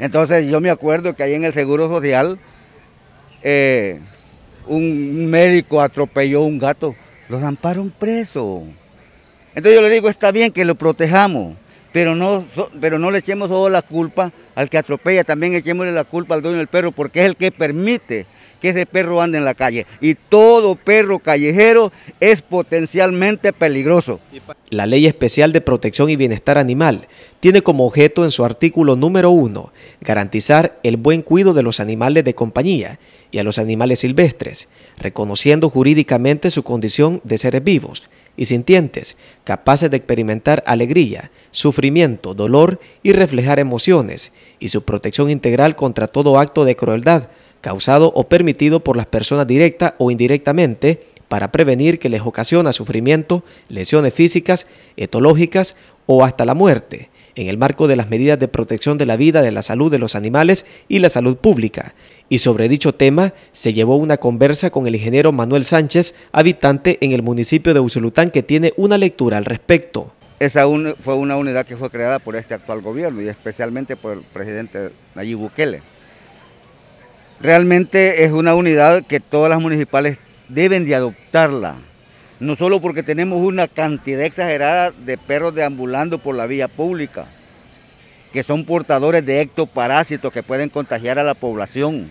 Entonces yo me acuerdo que ahí en el Seguro Social eh, un médico atropelló un gato, lo un preso. Entonces yo le digo, está bien que lo protejamos, pero no, pero no le echemos toda la culpa al que atropella, también echemosle la culpa al dueño del perro, porque es el que permite que ese perro anda en la calle. Y todo perro callejero es potencialmente peligroso. La Ley Especial de Protección y Bienestar Animal tiene como objeto en su artículo número 1 garantizar el buen cuidado de los animales de compañía y a los animales silvestres, reconociendo jurídicamente su condición de seres vivos y sintientes, capaces de experimentar alegría, sufrimiento, dolor y reflejar emociones, y su protección integral contra todo acto de crueldad causado o permitido por las personas directa o indirectamente para prevenir que les ocasiona sufrimiento, lesiones físicas, etológicas o hasta la muerte, en el marco de las medidas de protección de la vida, de la salud de los animales y la salud pública, y sobre dicho tema se llevó una conversa con el ingeniero Manuel Sánchez, habitante en el municipio de Usulután, que tiene una lectura al respecto. Esa fue una unidad que fue creada por este actual gobierno y especialmente por el presidente Nayib Bukele. Realmente es una unidad que todas las municipales deben de adoptarla, no solo porque tenemos una cantidad exagerada de perros deambulando por la vía pública, que son portadores de ectoparásitos que pueden contagiar a la población.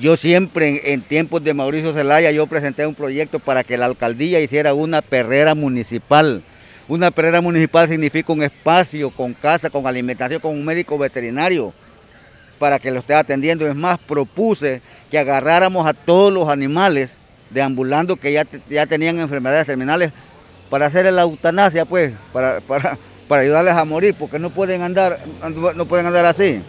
Yo siempre en, tiempos de Mauricio Zelaya yo presenté un proyecto para que la alcaldía hiciera una perrera municipal. Una perrera municipal significa un espacio con casa, con alimentación, con un médico veterinario para que lo esté atendiendo. Es más, propuse que agarráramos a todos los animales deambulando que ya, ya tenían enfermedades terminales para hacer la eutanasia, pues, para, para, para ayudarles a morir, porque no pueden andar, no pueden andar así.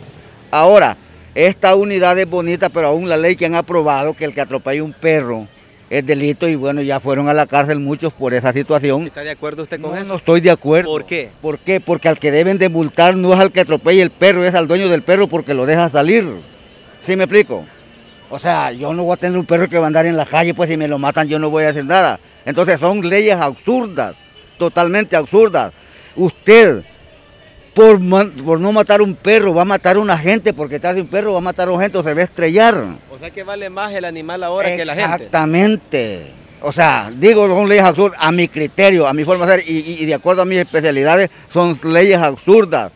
Ahora, esta unidad es bonita, pero aún la ley que han aprobado que el que atropelle un perro es delito y bueno, ya fueron a la cárcel muchos por esa situación. ¿Está de acuerdo usted con eso? No estoy de acuerdo. ¿Por qué? ¿Por qué? Porque al que deben de multar no es al que atropelle el perro, es al dueño del perro porque lo deja salir. ¿Sí me explico? O sea, yo no voy a tener un perro que va a andar en la calle, pues si me lo matan yo no voy a hacer nada. Entonces son leyes absurdas, totalmente absurdas. Usted por, por, no matar un perro, va a matar a una gente, porque tal un perro va a matar a una gente o se va a estrellar. O sea que vale más el animal ahora que la gente. Exactamente. O sea, digo, son leyes absurdas a mi criterio, a mi forma de ser y, de acuerdo a mis especialidades, son leyes absurdas.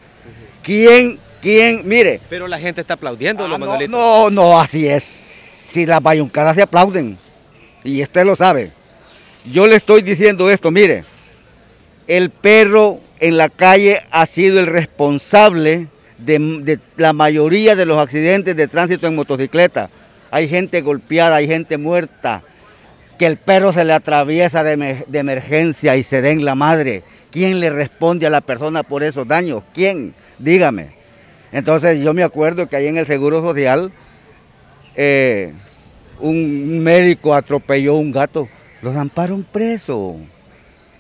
¿Quién, quién, mire? Pero la gente está aplaudiendo, ah, los Manuelito. No, no, así es. Si las bayoncaras se aplauden, y usted lo sabe. Yo le estoy diciendo esto, mire, el perro en la calle ha sido el responsable de, la mayoría de los accidentes de tránsito en motocicleta. Hay gente golpeada, hay gente muerta, que el perro se le atraviesa de, emergencia y se den la madre. ¿Quién le responde a la persona por esos daños? ¿Quién? Dígame. Entonces yo me acuerdo que ahí en el Seguro Social eh, un médico atropelló un gato, lo zamparon preso.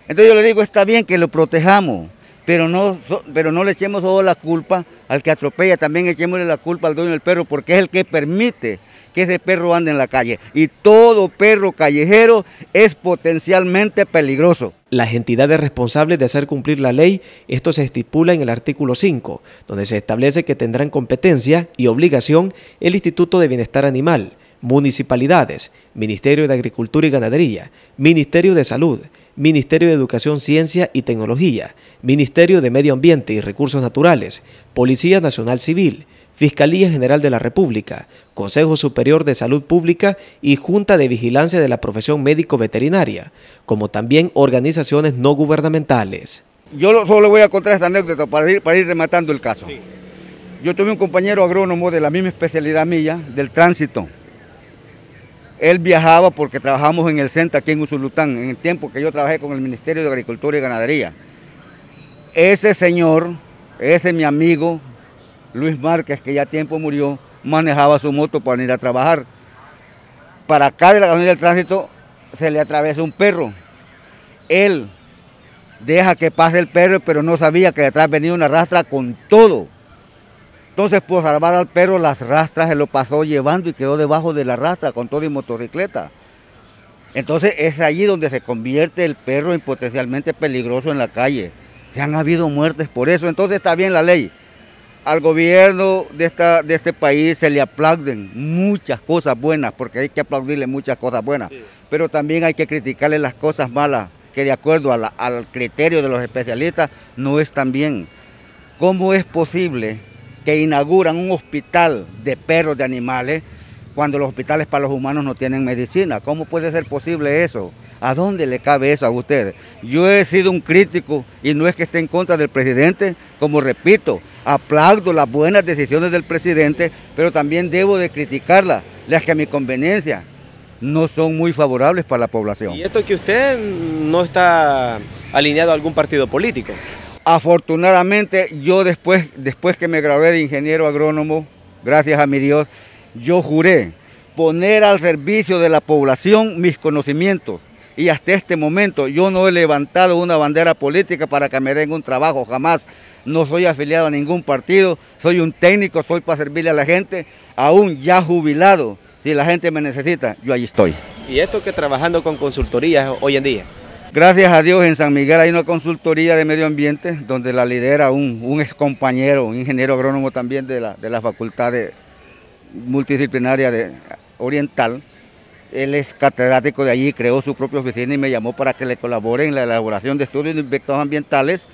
Entonces yo le digo, está bien que lo protejamos, pero no, pero no le echemos toda la culpa al que atropella, también echémosle la culpa al dueño del perro, porque es el que permite que ese perro ande en la calle. Y todo perro callejero es potencialmente peligroso. Las entidades responsables de hacer cumplir la ley, esto se estipula en el artículo 5, donde se establece que tendrán competencia y obligación el Instituto de Bienestar Animal, municipalidades, Ministerio de Agricultura y Ganadería, Ministerio de Salud, Ministerio de Educación, Ciencia y Tecnología, Ministerio de Medio Ambiente y Recursos Naturales, Policía Nacional Civil, Fiscalía General de la República, Consejo Superior de Salud Pública y Junta de Vigilancia de la Profesión Médico-Veterinaria, como también organizaciones no gubernamentales. Yo solo voy a contar esta anécdota para ir, rematando el caso. Yo tuve un compañero agrónomo de la misma especialidad mía, del tránsito, él viajaba porque trabajamos en el centro aquí en Usulután, en el tiempo que yo trabajé con el Ministerio de Agricultura y Ganadería. Ese señor, ese mi amigo, Luis Márquez, que ya tiempo murió, manejaba su moto para ir a trabajar. Para acá de la del Tránsito se le atraviesa un perro. Él deja que pase el perro, pero no sabía que detrás venía una rastra con todo. Entonces, por pues, salvar al perro, las rastras se lo pasó llevando y quedó debajo de la rastra con todo y motocicleta. Entonces, es allí donde se convierte el perro en potencialmente peligroso en la calle. Se han habido muertes por eso. Entonces, está bien la ley. Al gobierno de, esta, de este país se le aplauden muchas cosas buenas, porque hay que aplaudirle muchas cosas buenas. Pero también hay que criticarle las cosas malas, que de acuerdo al criterio de los especialistas no es tan bien. ¿Cómo es posible que inauguran un hospital de perros de animales cuando los hospitales para los humanos no tienen medicina. ¿Cómo puede ser posible eso? ¿A dónde le cabe eso a ustedes? Yo he sido un crítico y no es que esté en contra del presidente, como repito, aplaudo las buenas decisiones del presidente, pero también debo de criticarlas, las que a mi conveniencia no son muy favorables para la población. Y esto que usted no está alineado a algún partido político. Afortunadamente yo después, después que me grabé de ingeniero agrónomo, gracias a mi Dios, yo juré poner al servicio de la población mis conocimientos. Y hasta este momento yo no he levantado una bandera política para que me den un trabajo, jamás. No soy afiliado a ningún partido, soy un técnico, estoy para servirle a la gente, aún ya jubilado. Si la gente me necesita, yo ahí estoy. ¿Y esto que trabajando con consultorías hoy en día? Gracias a Dios en San Miguel hay una consultoría de medio ambiente donde la lidera un, ex compañero, un ingeniero agrónomo también de la, Facultad de Multidisciplinaria de Oriental. Él es catedrático de allí, creó su propia oficina y me llamó para que le colabore en la elaboración de estudios de impactos ambientales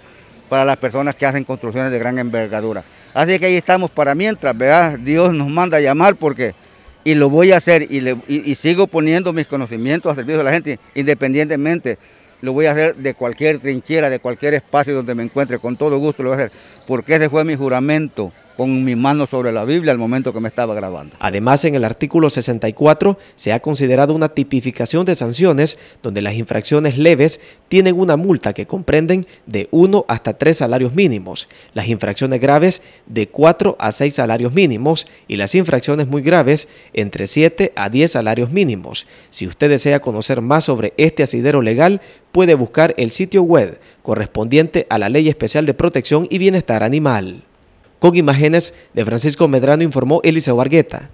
para las personas que hacen construcciones de gran envergadura. Así que ahí estamos para mientras, ¿verdad? Dios nos manda a llamar porque y lo voy a hacer y, y sigo poniendo mis conocimientos al servicio de la gente independientemente lo voy a hacer de cualquier trinchera, de cualquier espacio donde me encuentre, con todo gusto lo voy a hacer, porque ese fue mi juramento con mi mano sobre la Biblia al momento que me estaba grabando. Además, en el artículo 64 se ha considerado una tipificación de sanciones donde las infracciones leves tienen una multa que comprenden de 1 hasta 3 salarios mínimos, las infracciones graves de 4 a 6 salarios mínimos y las infracciones muy graves entre 7 a 10 salarios mínimos. Si usted desea conocer más sobre este asidero legal, puede buscar el sitio web correspondiente a la Ley Especial de Protección y Bienestar Animal. Con imágenes de Francisco Medrano informó Elisa Vargueta.